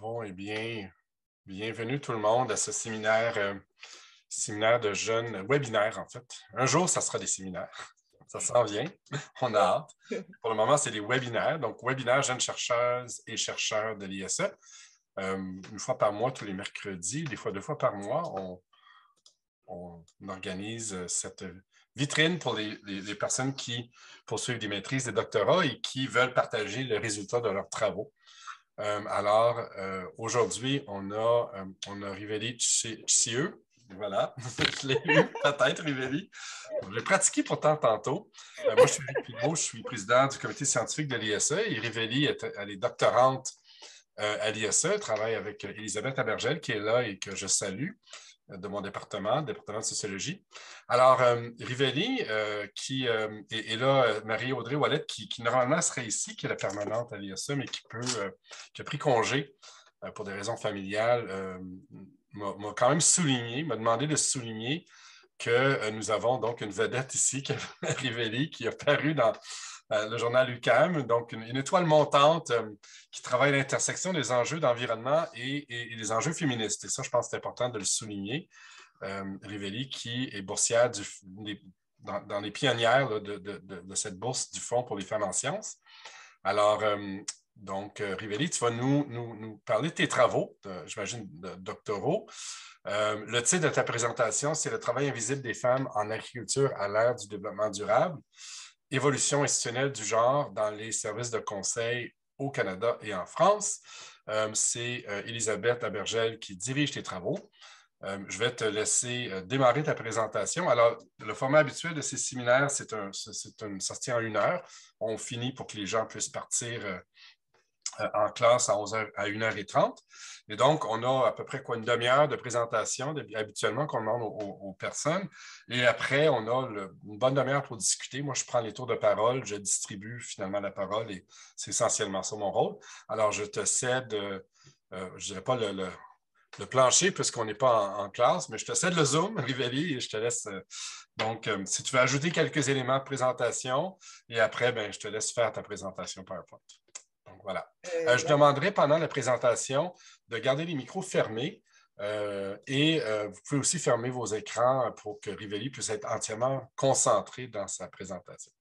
Bon et bien, bienvenue tout le monde à ce séminaire, euh, séminaire de jeunes, euh, webinaire en fait. Un jour, ça sera des séminaires. Ça s'en vient. On a hâte. Pour le moment, c'est des webinaires. Donc, webinaire jeunes chercheuses et chercheurs de l'ISE. Euh, une fois par mois, tous les mercredis, des fois deux fois par mois, on, organise cette vitrine pour les, les personnes qui poursuivent des maîtrises, des doctorats et qui veulent partager le résultat de leurs travaux. Euh, alors, euh, aujourd'hui, on a, euh, on a Rivelli Chieux. Voilà, je l'ai peut-être, Rivelli. J'ai pratiqué pourtant tantôt. moi, je suis Pigot, je suis président du comité scientifique de l'ISE et Rivelli, elle est doctorante à l'ISE, elle travaille avec Elisabeth Abergel qui est là et que je salue de mon département, département de sociologie. Alors, euh, Rivelli, euh, qui euh, est, là, Marie-Audrey Wallet, qui, qui, normalement serait ici, qui est la permanente à l'ISA, mais qui, peut, qui a pris congé pour des raisons familiales, m'a quand même souligné, m'a demandé de souligner que nous avons donc une vedette ici, Rivelli, qui a paru dans euh, le journal UCAM, donc une, étoile montante euh, qui travaille l'intersection des enjeux d'environnement et, des enjeux féministes. Et ça, je pense que c'est important de le souligner. Euh, Rivelli, qui est boursière dans, les pionnières de, cette bourse du Fonds pour les femmes en sciences. Alors, donc, Rivelli, tu vas nous, parler de tes travaux, j'imagine, de doctoraux. le titre de ta présentation, c'est Le travail invisible des femmes en agriculture à l'ère du développement durable évolution institutionnelle du genre dans les services de conseil au Canada et en France. Euh, c'est Elisabeth euh, Abergel qui dirige tes travaux. Euh, je vais te laisser démarrer ta présentation. Alors, le format habituel de ces séminaires, c'est une sortie en une heure. On finit pour que les gens puissent partir euh, en classe à 11h, 1h30. Et donc, on a à peu près quoi, une demi-heure de présentation habituellement qu'on demande aux, personnes. Et après, on a une bonne demi-heure pour discuter. Moi, je prends les tours de parole, je distribue finalement la parole et c'est essentiellement ça mon rôle. Alors, je te cède, euh, euh, je ne dirais pas le, plancher puisqu'on n'est pas en, classe, mais je te cède le Zoom, Rivelli, et je te laisse. donc, si tu veux ajouter quelques éléments de présentation et après, ben, je te laisse faire ta présentation PowerPoint. Donc voilà. Euh, euh, je demanderai pendant la présentation de garder les micros fermés. Euh, et vous pouvez aussi fermer vos écrans pour que Rivelli puisse être entièrement concentré dans sa présentation.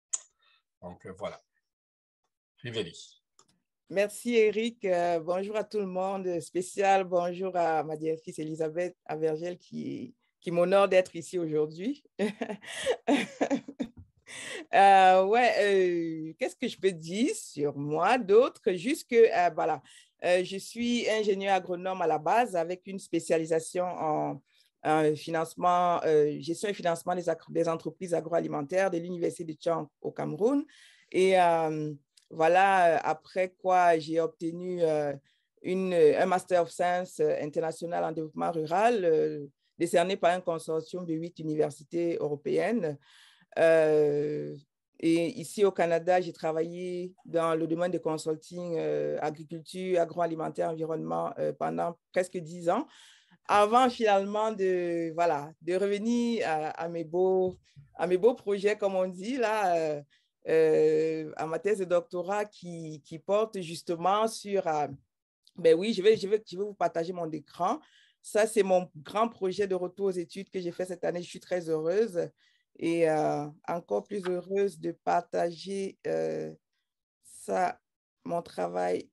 Donc voilà. Rivelli. Merci Eric. bonjour à tout le monde. Spécial bonjour à ma directrice Elisabeth Avergel qui, qui m'honore d'être ici aujourd'hui. euh, ouais, euh, qu'est-ce que je peux dire sur moi d'autre juste que, euh, voilà, euh, je suis ingénieur agronome à la base avec une spécialisation en, financement, gestion et financement des, entreprises agroalimentaires de l'Université de Tchang au Cameroun. Et voilà, après quoi j'ai obtenu une, un Master of Science international en développement rural décerné par un consortium de huit universités européennes. Euh, et ici au Canada, j'ai travaillé dans le domaine de consulting euh, agriculture, agroalimentaire, environnement euh, pendant presque dix ans, avant finalement de, voilà, de revenir à, mes beaux, à mes beaux projets, comme on dit là, à ma thèse de doctorat qui, qui porte justement sur, ben oui, je vais, je, vais, je vais vous partager mon écran. Ça, c'est mon grand projet de retour aux études que j'ai fait cette année. Je suis très heureuse et euh, encore plus heureuse de partager euh, ça, mon travail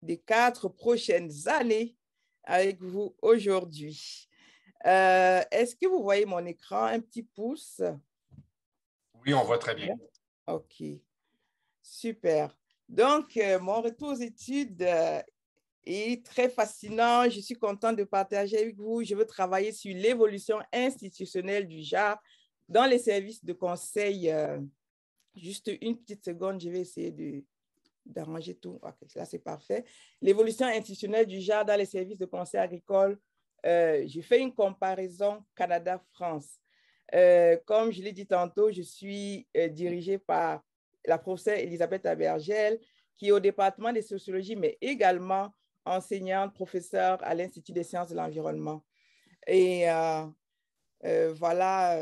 des quatre prochaines années avec vous aujourd'hui. Euh, est-ce que vous voyez mon écran? Un petit pouce. Oui, on voit très bien. OK. Super. Donc, mon retour aux études est très fascinant. Je suis contente de partager avec vous. Je veux travailler sur l'évolution institutionnelle du genre dans les services de conseil, euh, juste une petite seconde, je vais essayer de, d'arranger tout. là, c'est parfait. L'évolution institutionnelle du jardin, dans les services de conseil agricole, euh, j'ai fait une comparaison Canada-France. Euh, comme je l'ai dit tantôt, je suis euh, dirigée par la professeure Elisabeth Abergel, qui est au département de sociologie, mais également enseignante, professeure à l'Institut des sciences de l'environnement. Et voilà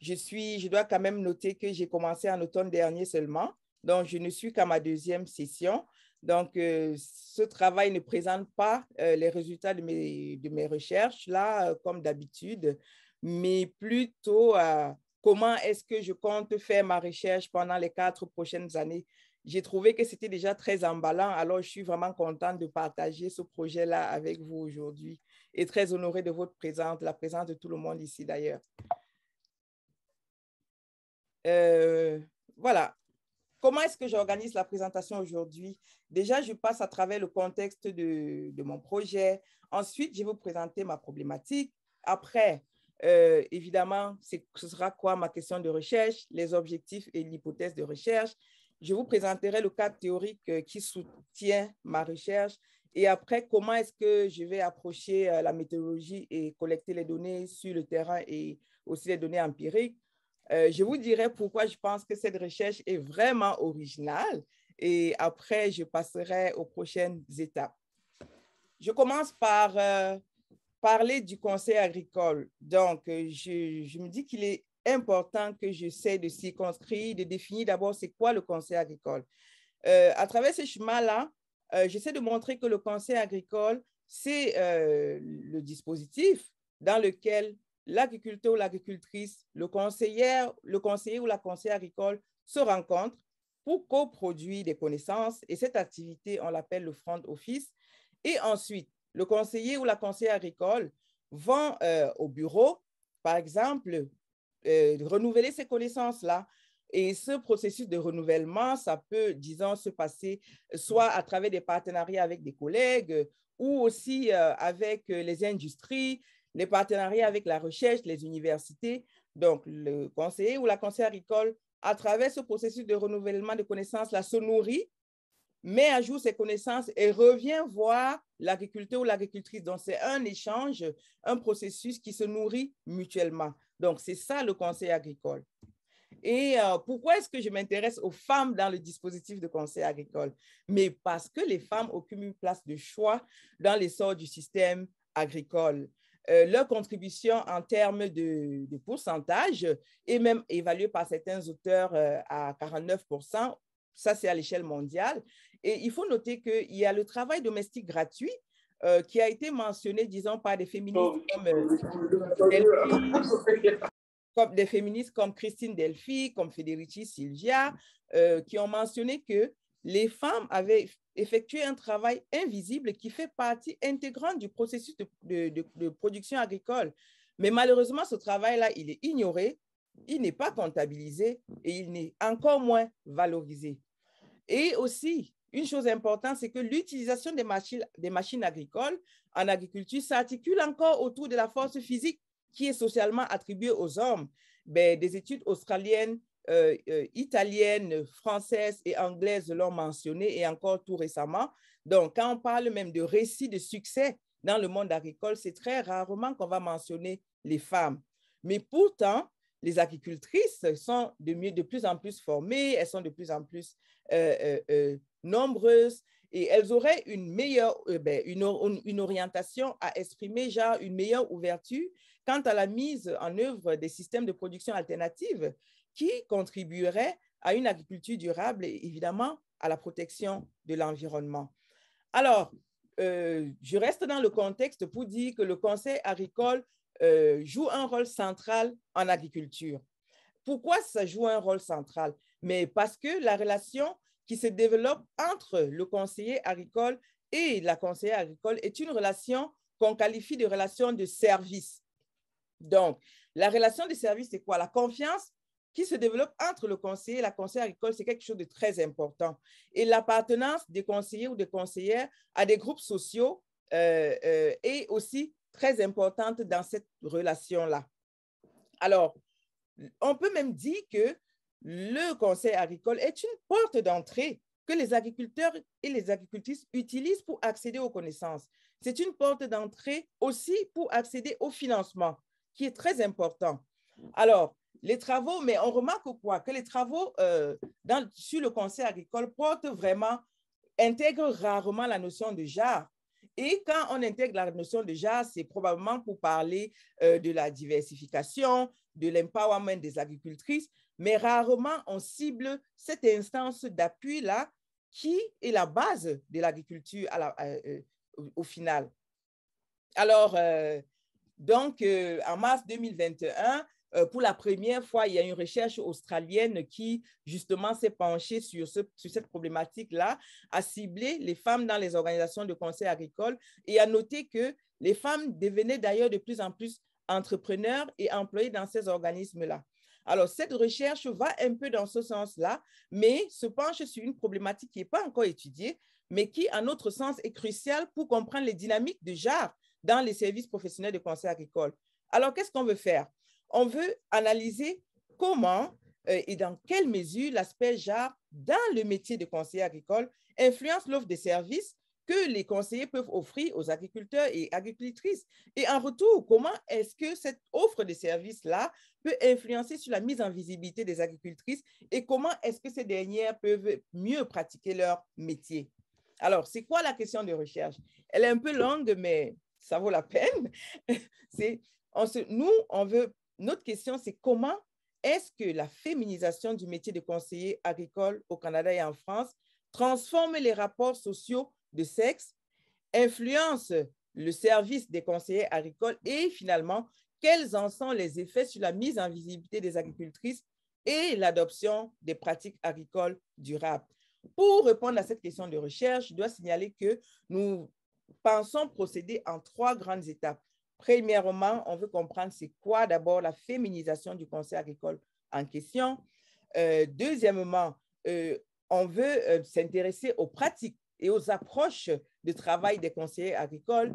je, suis, je dois quand même noter que j'ai commencé en automne dernier seulement, donc je ne suis qu'à ma deuxième session. Donc, euh, ce travail ne présente pas euh, les résultats de mes, recherches, là, euh, comme d'habitude, mais plutôt comment est-ce que je compte faire ma recherche pendant les quatre prochaines années. J'ai trouvé que c'était déjà très emballant, alors je suis vraiment contente de partager ce projet-là avec vous aujourd'hui et très honorée de votre présence, la présence de tout le monde ici d'ailleurs. Euh, voilà. Comment est-ce que j'organise la présentation aujourd'hui Déjà, je passe à travers le contexte de, mon projet. Ensuite, je vais vous présenter ma problématique. Après, euh, évidemment, ce sera quoi ma question de recherche, les objectifs et l'hypothèse de recherche. Je vous présenterai le cadre théorique euh, qui soutient ma recherche. Et après, comment est-ce que je vais approcher la méthodologie et collecter les données sur le terrain et aussi les données empiriques. Euh, je vous dirai pourquoi je pense que cette recherche est vraiment originale et après, je passerai aux prochaines étapes. Je commence par euh, parler du conseil agricole. Donc, euh, je, me dis qu'il est important que j'essaie de circonscrire, de définir d'abord c'est quoi le conseil agricole. à travers ce chemin-là, j'essaie de montrer que le conseil agricole, c'est le dispositif dans lequel l'agriculteur ou l'agricultrice, le conseiller, le conseiller ou la conseillère agricole se rencontrent pour coproduire des connaissances et cette activité, on l'appelle le front office. Et ensuite, le conseiller ou la conseillère agricole vont euh, au bureau, par exemple, euh, renouveler ces connaissances-là. Et ce processus de renouvellement, ça peut, disons, se passer soit à travers des partenariats avec des collègues ou aussi euh, avec les industries, les partenariats avec la recherche, les universités, donc le conseiller ou la conseillère agricole, à travers ce processus de renouvellement de connaissances, la se nourrit, met à jour ses connaissances et revient voir l'agriculteur ou l'agricultrice. Donc, c'est un échange, un processus qui se nourrit mutuellement. Donc, c'est ça le conseil agricole. Et euh, pourquoi est-ce que je m'intéresse aux femmes dans le dispositif de conseil agricole Mais parce que les femmes occupent une place de choix dans l'essor du système agricole. Euh, leur contribution en termes de, pourcentage est même évaluée par certains auteurs euh, à 49 ça c'est à l'échelle mondiale. Et il faut noter qu'il y a le travail domestique gratuit euh, qui a été mentionné, disons, par des féministes oh, comme, des féministes comme Christine Delphi, comme Federici Silvia, qui ont mentionné que les femmes avaient effectué un travail invisible qui fait partie intégrante du processus de, production agricole. Mais malheureusement, ce travail-là, il est ignoré, il n'est pas comptabilisé et il n'est encore moins valorisé. Et aussi, une chose importante, c'est que l'utilisation des machines, agricoles en agriculture s'articule encore autour de la force physique qui est socialement attribuée aux hommes. Ben, des études australiennes euh, euh, italiennes, françaises et anglaises l'ont mentionné et encore tout récemment. Donc, quand on parle même de récits de succès dans le monde agricole, c'est très rarement qu'on va mentionner les femmes. Mais pourtant, les agricultrices sont de, plus en plus formées, elles sont de plus en plus euh, nombreuses et elles auraient une meilleure, ben, une orientation à exprimer, genre une meilleure ouverture quant à la mise en œuvre des systèmes de production alternative qui contribuerait à une agriculture durable et évidemment à la protection de l'environnement. Alors, euh, je reste dans le contexte pour dire que le Conseil agricole euh, joue un rôle central en agriculture. Pourquoi ça joue un rôle central Mais parce que la relation qui se développe entre le conseiller agricole et la conseillère agricole est une relation qu'on qualifie de relation de service. Donc, la relation de service, c'est quoi La confiance qui se développe entre le conseiller et la conseillère agricole, c'est quelque chose de très important. Et l'appartenance des conseillers ou des conseillères à des groupes sociaux euh, euh, est aussi très importante dans cette relation-là. Alors, on peut même dire que le conseil agricole est une porte d'entrée que les agriculteurs et les agricultrices utilisent pour accéder aux connaissances. C'est une porte d'entrée aussi pour accéder au financement, qui est très important. Alors, les travaux, mais on remarque quoi Que les travaux euh, dans, sur le conseil agricole portent vraiment, intègrent rarement la notion de JAR. Et quand on intègre la notion de JAR, c'est probablement pour parler euh, de la diversification, de l'empowerment des agricultrices, mais rarement on cible cette instance d'appui-là qui est la base de l'agriculture euh, au final. Alors, donc, en mars 2021, euh, pour la première fois, il y a une recherche australienne qui, justement, s'est penchée sur, cette problématique-là, a ciblé les femmes dans les organisations de conseil agricole et a noté que les femmes devenaient d'ailleurs de plus en plus entrepreneurs et employées dans ces organismes-là. Alors, cette recherche va un peu dans ce sens-là, mais se penche sur une problématique qui n'est pas encore étudiée, mais qui, à notre sens, est cruciale pour comprendre les dynamiques de genre dans les services professionnels de conseil agricole. Alors, qu'est-ce qu'on veut faire on veut analyser comment euh, et dans quelle mesure l'aspect genre dans le métier de conseiller agricole influence l'offre des services que les conseillers peuvent offrir aux agriculteurs et agricultrices. Et en retour, comment est-ce que cette offre de services-là peut influencer sur la mise en visibilité des agricultrices et comment est-ce que ces dernières peuvent mieux pratiquer leur métier? Alors, c'est quoi la question de recherche? Elle est un peu longue, mais ça vaut la peine. c'est, nous, on veut notre question, c'est comment est-ce que la féminisation du métier de conseiller agricole au Canada et en France transforme les rapports sociaux de sexe, influence le service des conseillers agricoles et finalement, quels en sont les effets sur la mise en visibilité des agricultrices et l'adoption des pratiques agricoles durables. Pour répondre à cette question de recherche, je dois signaler que nous pensons procéder en trois grandes étapes. Premièrement, on veut comprendre c'est quoi d'abord la féminisation du conseil agricole en question. Euh, deuxièmement, euh, on veut euh, s'intéresser aux pratiques et aux approches de travail des conseillers agricoles.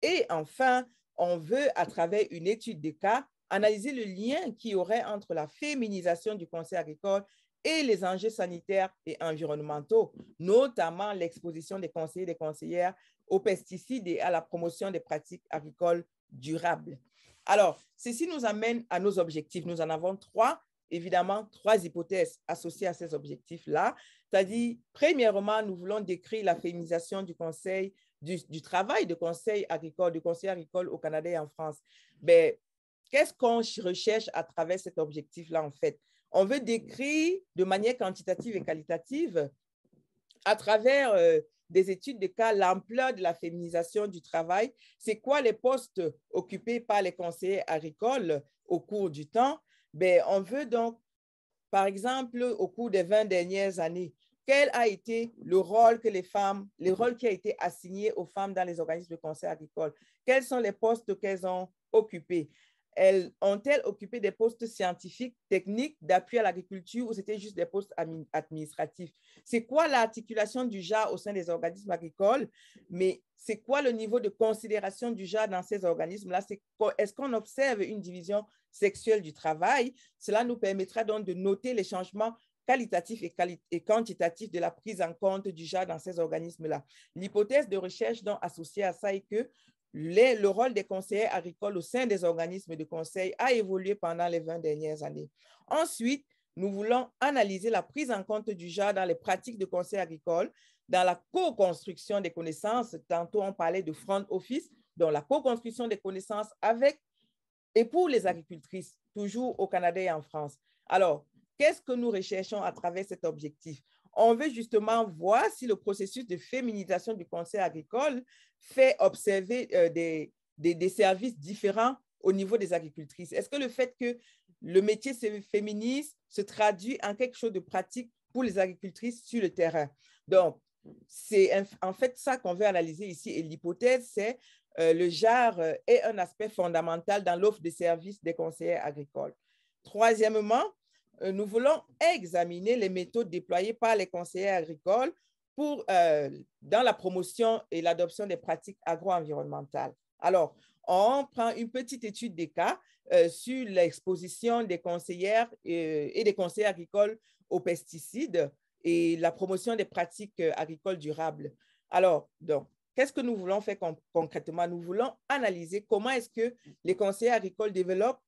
Et enfin, on veut, à travers une étude de cas, analyser le lien qu'il y aurait entre la féminisation du conseil agricole et les enjeux sanitaires et environnementaux, notamment l'exposition des conseillers et des conseillères aux pesticides et à la promotion des pratiques agricoles durable. Alors, ceci nous amène à nos objectifs. Nous en avons trois, évidemment, trois hypothèses associées à ces objectifs-là. C'est-à-dire, premièrement, nous voulons décrire la féminisation du conseil, du, travail de conseil agricole, du conseil agricole au Canada et en France. Mais ben, qu'est-ce qu'on recherche à travers cet objectif-là, en fait? On veut décrire de manière quantitative et qualitative à travers euh, des études de cas l'ampleur de la féminisation du travail, c'est quoi les postes occupés par les conseillers agricoles au cours du temps. Ben, on veut donc, par exemple, au cours des 20 dernières années, quel a été le rôle que les femmes, le rôle qui a été assigné aux femmes dans les organismes de conseil agricole? Quels sont les postes qu'elles ont occupés? elles ont-elles occupé des postes scientifiques, techniques, d'appui à l'agriculture ou c'était juste des postes administratifs C'est quoi l'articulation du genre au sein des organismes agricoles Mais c'est quoi le niveau de considération du genre dans ces organismes-là Est-ce qu'on observe une division sexuelle du travail Cela nous permettra donc de noter les changements qualitatifs et, quantitatifs de la prise en compte du genre dans ces organismes-là. L'hypothèse de recherche donc associée à ça est que le rôle des conseillers agricoles au sein des organismes de conseil a évolué pendant les 20 dernières années. Ensuite, nous voulons analyser la prise en compte du genre dans les pratiques de conseil agricole, dans la co-construction des connaissances. Tantôt, on parlait de front office, dans la co-construction des connaissances avec et pour les agricultrices, toujours au Canada et en France. Alors, qu'est-ce que nous recherchons à travers cet objectif on veut justement voir si le processus de féminisation du conseil agricole fait observer euh, des, services différents au niveau des agricultrices. Est-ce que le fait que le métier se féminise se traduit en quelque chose de pratique pour les agricultrices sur le terrain? Donc, c'est en fait ça qu'on veut analyser ici. Et l'hypothèse, c'est euh, le genre euh, est un aspect fondamental dans l'offre de services des conseillers agricoles. Troisièmement, euh, nous voulons examiner les méthodes déployées par les conseillers agricoles pour, euh, dans la promotion et l'adoption des pratiques agro-environnementales. Alors, on prend une petite étude des cas euh, sur l'exposition des conseillères et, des conseillers agricoles aux pesticides et la promotion des pratiques agricoles durables. Alors, donc, qu'est-ce que nous voulons faire concrètement Nous voulons analyser comment est-ce que les conseillers agricoles développent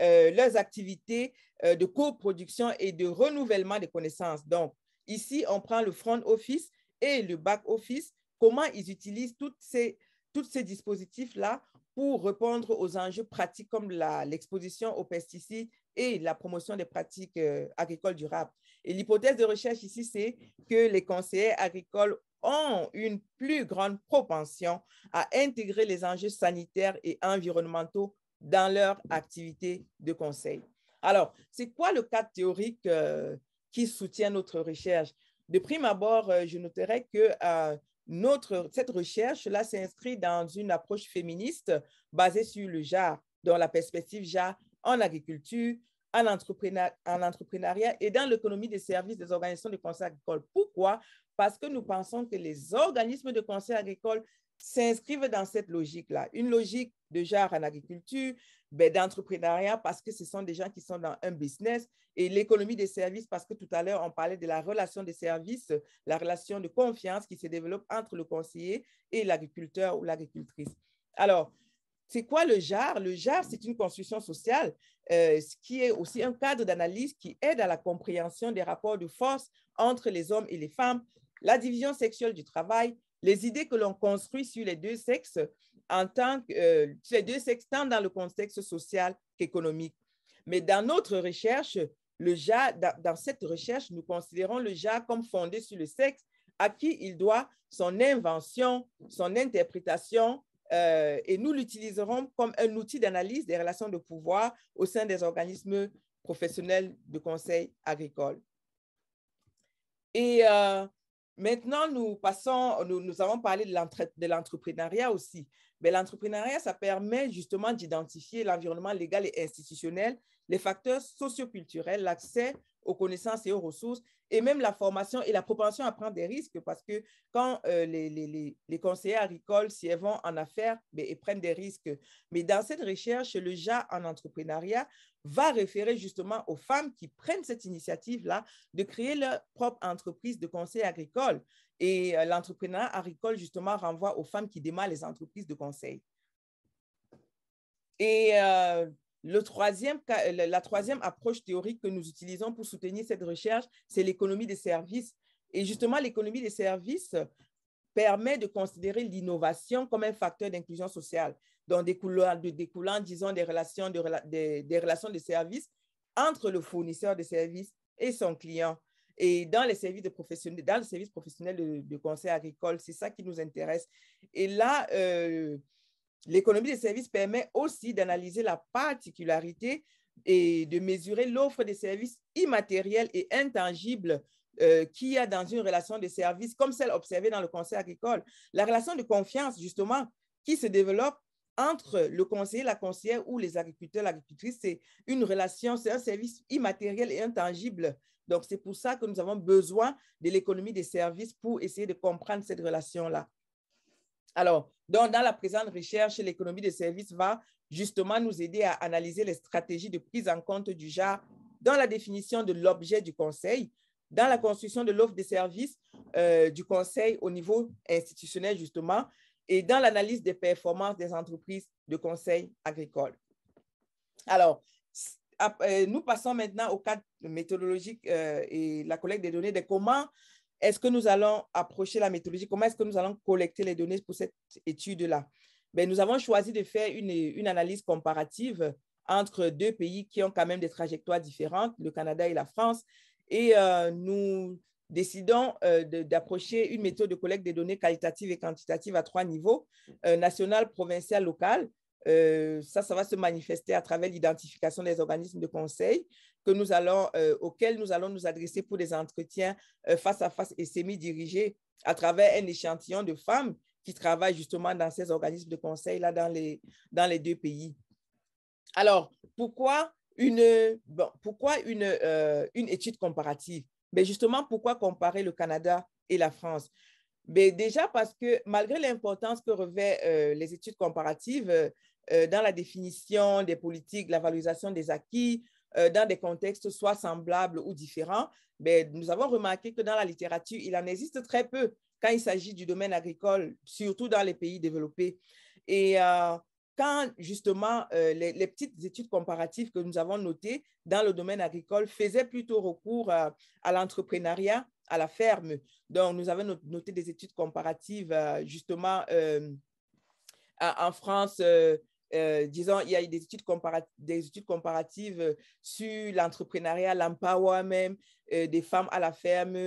euh, leurs activités euh, de coproduction et de renouvellement des connaissances. Donc, ici, on prend le front office et le back office, comment ils utilisent toutes ces, tous ces dispositifs-là pour répondre aux enjeux pratiques comme l'exposition aux pesticides et la promotion des pratiques euh, agricoles durables. Et l'hypothèse de recherche ici, c'est que les conseillers agricoles ont une plus grande propension à intégrer les enjeux sanitaires et environnementaux dans leur activité de conseil. Alors, c'est quoi le cadre théorique euh, qui soutient notre recherche De prime abord, euh, je noterai que euh, notre, cette recherche-là s'inscrit dans une approche féministe basée sur le genre, dans la perspective genre en agriculture, en entrepreneuriat et dans l'économie des services des organisations de conseil agricole. Pourquoi Parce que nous pensons que les organismes de conseil agricole s'inscrivent dans cette logique-là, une logique de genre en agriculture, ben, d'entrepreneuriat parce que ce sont des gens qui sont dans un business et l'économie des services parce que tout à l'heure, on parlait de la relation des services, la relation de confiance qui se développe entre le conseiller et l'agriculteur ou l'agricultrice. Alors, c'est quoi le JAR Le JAR, c'est une construction sociale, euh, ce qui est aussi un cadre d'analyse qui aide à la compréhension des rapports de force entre les hommes et les femmes, la division sexuelle du travail, les idées que l'on construit sur les deux sexes en tant que ces euh, deux s'extendent dans le contexte social qu'économique. Mais dans notre recherche, le ja dans cette recherche, nous considérons le JA comme fondé sur le sexe, à qui il doit son invention, son interprétation, euh, et nous l'utiliserons comme un outil d'analyse des relations de pouvoir au sein des organismes professionnels de conseil agricole. Et euh, Maintenant, nous passons, nous, avons parlé de l'entrepreneuriat aussi. Mais l'entrepreneuriat, ça permet justement d'identifier l'environnement légal et institutionnel, les facteurs socioculturels, l'accès aux connaissances et aux ressources, et même la formation et la propension à prendre des risques, parce que quand euh, les, les, les, conseillers agricoles, si elles vont en affaires, mais, ben, prennent des risques. Mais dans cette recherche, le JA en entrepreneuriat va référer justement aux femmes qui prennent cette initiative-là de créer leur propre entreprise de conseil agricole. Et euh, l'entrepreneuriat agricole, justement, renvoie aux femmes qui démarrent les entreprises de conseil. Et euh, le troisième, euh, la troisième approche théorique que nous utilisons pour soutenir cette recherche, c'est l'économie des services. Et justement, l'économie des services permet de considérer l'innovation comme un facteur d'inclusion sociale, des découlant, de, découlant disons, des relations de, des, relations de services entre le fournisseur de services et son client. Et dans les services de professionnels, dans le service professionnel de, conseil agricole, c'est ça qui nous intéresse. Et là, euh, L'économie des services permet aussi d'analyser la particularité et de mesurer l'offre des services immatériels et intangibles euh, qu'il y a dans une relation de services comme celle observée dans le conseil agricole. La relation de confiance, justement, qui se développe entre le conseiller, la conseillère ou les agriculteurs, l'agricultrice, c'est une relation, c'est un service immatériel et intangible. Donc, c'est pour ça que nous avons besoin de l'économie des services pour essayer de comprendre cette relation-là. Alors, dans la présente recherche, l'économie des services va justement nous aider à analyser les stratégies de prise en compte du genre dans la définition de l'objet du conseil, dans la construction de l'offre des services euh, du conseil au niveau institutionnel, justement, et dans l'analyse des performances des entreprises de conseil agricole. Alors, euh, nous passons maintenant au cadre méthodologique euh, et la collecte des données de comment est-ce que nous allons approcher la méthodologie Comment est-ce que nous allons collecter les données pour cette étude-là ben, Nous avons choisi de faire une, analyse comparative entre deux pays qui ont quand même des trajectoires différentes, le Canada et la France. Et euh, nous décidons euh, d'approcher une méthode de collecte des données qualitatives et quantitatives à trois niveaux, euh, national, provincial, local. ça, ça va se manifester à travers l'identification des organismes de conseil, que nous allons, euh, auxquels nous allons nous adresser pour des entretiens euh, face à face et semi-dirigés à travers un échantillon de femmes qui travaillent justement dans ces organismes de conseil là dans les, dans les deux pays. Alors, pourquoi une, pourquoi une, euh, une étude comparative? Mais ben, justement, pourquoi comparer le Canada et la France? Mais ben, déjà parce que malgré l'importance que revêt les études comparatives dans la définition des politiques, la valorisation des acquis, euh, dans des contextes soit semblables ou différents, mais ben, nous avons remarqué que dans la littérature, il en existe très peu quand il s'agit du domaine agricole, surtout dans les pays développés. Et euh, quand justement euh, les, petites études comparatives que nous avons notées dans le domaine agricole faisaient plutôt recours à l'entrepreneuriat, à la ferme. Donc, nous avons noté des études comparatives justement en France, euh, disons, il y a eu des études, comparatives, des études comparatives euh, sur l'entrepreneuriat, l'empowerment même, euh, des femmes à la ferme,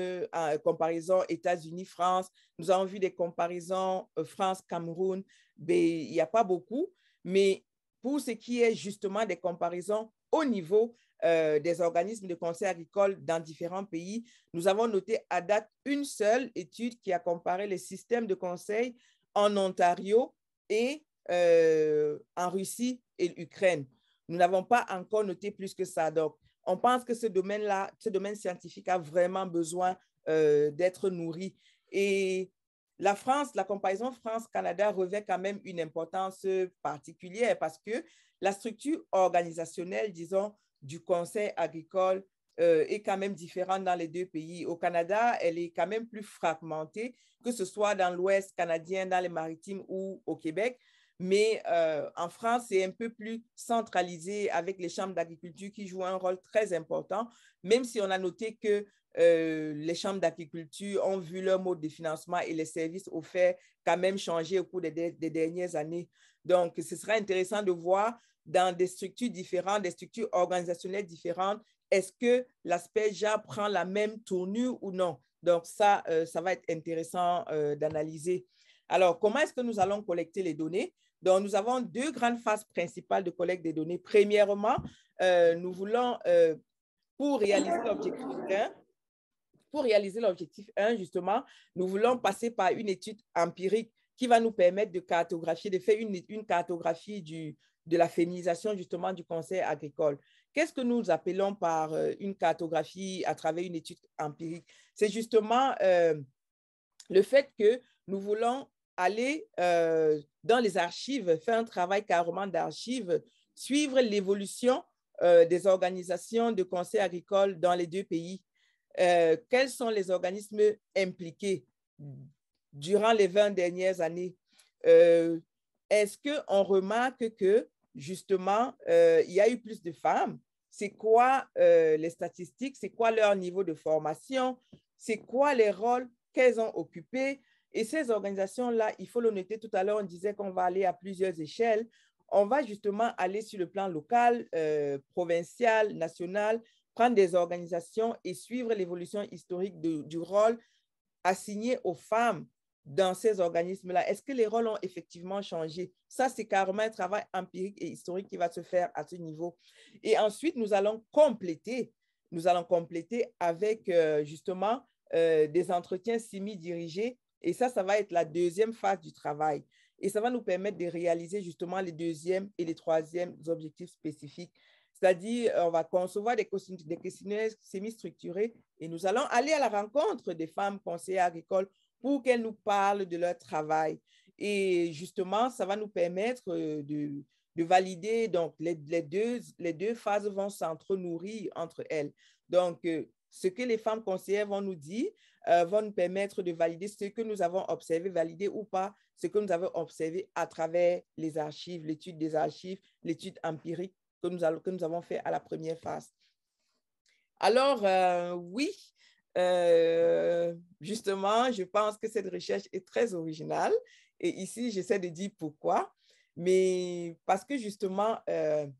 comparaison États-Unis-France. Nous avons vu des comparaisons France-Cameroun. Ben, il n'y a pas beaucoup, mais pour ce qui est justement des comparaisons au niveau des organismes de conseil agricole dans différents pays, nous avons noté à date une seule étude qui a comparé les systèmes de conseil en Ontario et euh, en Russie et l'Ukraine. Nous n'avons pas encore noté plus que ça. Donc, on pense que ce domaine-là, ce domaine scientifique a vraiment besoin euh, d'être nourri. Et la France, la comparaison France-Canada revêt quand même une importance particulière parce que la structure organisationnelle, disons, du Conseil agricole euh, est quand même différente dans les deux pays. Au Canada, elle est quand même plus fragmentée, que ce soit dans l'Ouest canadien, dans les maritimes ou au Québec mais euh, en France, c'est un peu plus centralisé avec les chambres d'agriculture qui jouent un rôle très important, même si on a noté que euh, les chambres d'agriculture ont vu leur mode de financement et les services offerts quand même changer au cours des, dernières années. Donc, ce sera intéressant de voir dans des structures différentes, des structures organisationnelles différentes, est-ce que l'aspect JA prend la même tournure ou non? Donc, ça, euh, ça va être intéressant d'analyser. Alors, comment est-ce que nous allons collecter les données donc, nous avons deux grandes phases principales de collecte des données. Premièrement, euh, nous voulons, euh, pour réaliser l'objectif 1, justement, nous voulons passer par une étude empirique qui va nous permettre de cartographier, de faire une, une cartographie du, de la féminisation, justement, du conseil agricole. Qu'est-ce que nous appelons par euh, une cartographie à travers une étude empirique? C'est justement le fait que nous voulons aller euh, dans les archives, faire un travail carrément d'archives, suivre l'évolution euh, des organisations de conseils agricoles dans les deux pays. Euh, quels sont les organismes impliqués durant les 20 dernières années? Est-ce qu'on remarque que, justement, il y a eu plus de femmes? C'est quoi les statistiques? C'est quoi leur niveau de formation? C'est quoi les rôles qu'elles ont occupés? Et ces organisations-là, il faut le noter, tout à l'heure, on disait qu'on va aller à plusieurs échelles. On va justement aller sur le plan local, euh, provincial, national, prendre des organisations et suivre l'évolution historique du rôle assigné aux femmes dans ces organismes-là. Est-ce que les rôles ont effectivement changé Ça, c'est carrément un travail empirique et historique qui va se faire à ce niveau. Et ensuite, nous allons compléter, nous allons compléter avec euh, justement euh, des entretiens semi-dirigés et ça, ça va être la deuxième phase du travail. Et ça va nous permettre de réaliser justement les deuxièmes et les troisièmes objectifs spécifiques. C'est-à-dire, euh, on va concevoir des questionnaires semi-structurés et nous allons aller à la rencontre des femmes conseillères agricoles pour qu'elles nous parlent de leur travail. Et justement, ça va nous permettre euh, de, valider. Donc, les, deux, les deux phases vont s'entre-nourrir entre elles. Donc, euh, ce que les femmes conseillères vont nous dire, euh, vont nous permettre de valider ce que nous avons observé, valider ou pas ce que nous avons observé à travers les archives, l'étude des archives, l'étude empirique que nous, avons fait à la première phase. Alors, euh, oui, euh, justement, je pense que cette recherche est très originale. Et ici, j'essaie de dire pourquoi. Mais parce que justement, elle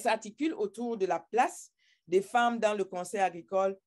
s'articule autour de la place des femmes dans le conseil agricole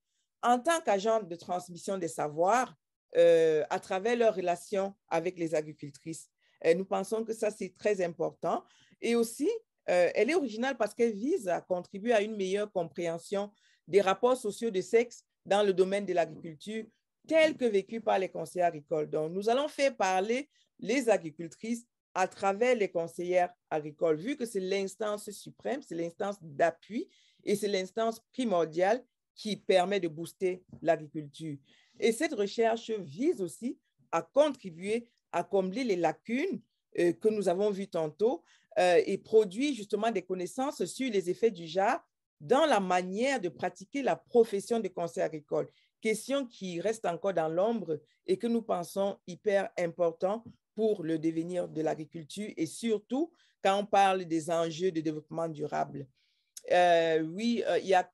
en tant qu'agent de transmission des savoirs euh, à travers leurs relations avec les agricultrices. Euh, nous pensons que ça, c'est très important. Et aussi, euh, elle est originale parce qu'elle vise à contribuer à une meilleure compréhension des rapports sociaux de sexe dans le domaine de l'agriculture, tel que vécu par les conseillers agricoles. Donc, nous allons faire parler les agricultrices à travers les conseillères agricoles, vu que c'est l'instance suprême, c'est l'instance d'appui et c'est l'instance primordiale qui permet de booster l'agriculture. Et cette recherche vise aussi à contribuer à combler les lacunes euh, que nous avons vues tantôt euh, et produit justement des connaissances sur les effets du jar dans la manière de pratiquer la profession de conseil agricole. Question qui reste encore dans l'ombre et que nous pensons hyper important pour le devenir de l'agriculture et surtout quand on parle des enjeux de développement durable. Euh, oui, il y a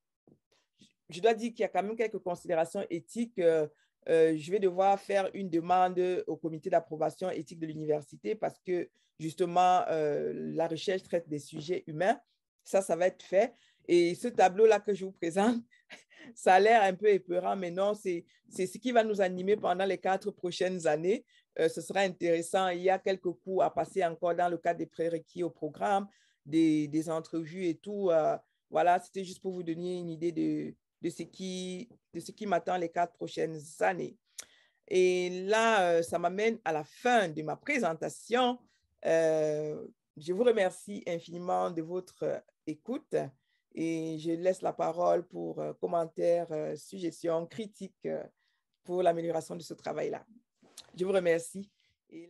je dois dire qu'il y a quand même quelques considérations éthiques. Euh, euh, je vais devoir faire une demande au comité d'approbation éthique de l'université parce que justement, euh, la recherche traite des sujets humains. Ça, ça va être fait. Et ce tableau-là que je vous présente, ça a l'air un peu épeurant, mais non, c'est ce qui va nous animer pendant les quatre prochaines années. ce sera intéressant. Il y a quelques coups à passer encore dans le cadre des prérequis au programme, des, des entrevues et tout. voilà, c'était juste pour vous donner une idée de, de ce qui, de ce qui m'attend les quatre prochaines années. Et là, euh, ça m'amène à la fin de ma présentation. Euh, je vous remercie infiniment de votre euh, écoute et je laisse la parole pour commentaires, suggestions, critiques pour l'amélioration de ce travail-là. Je vous remercie. Et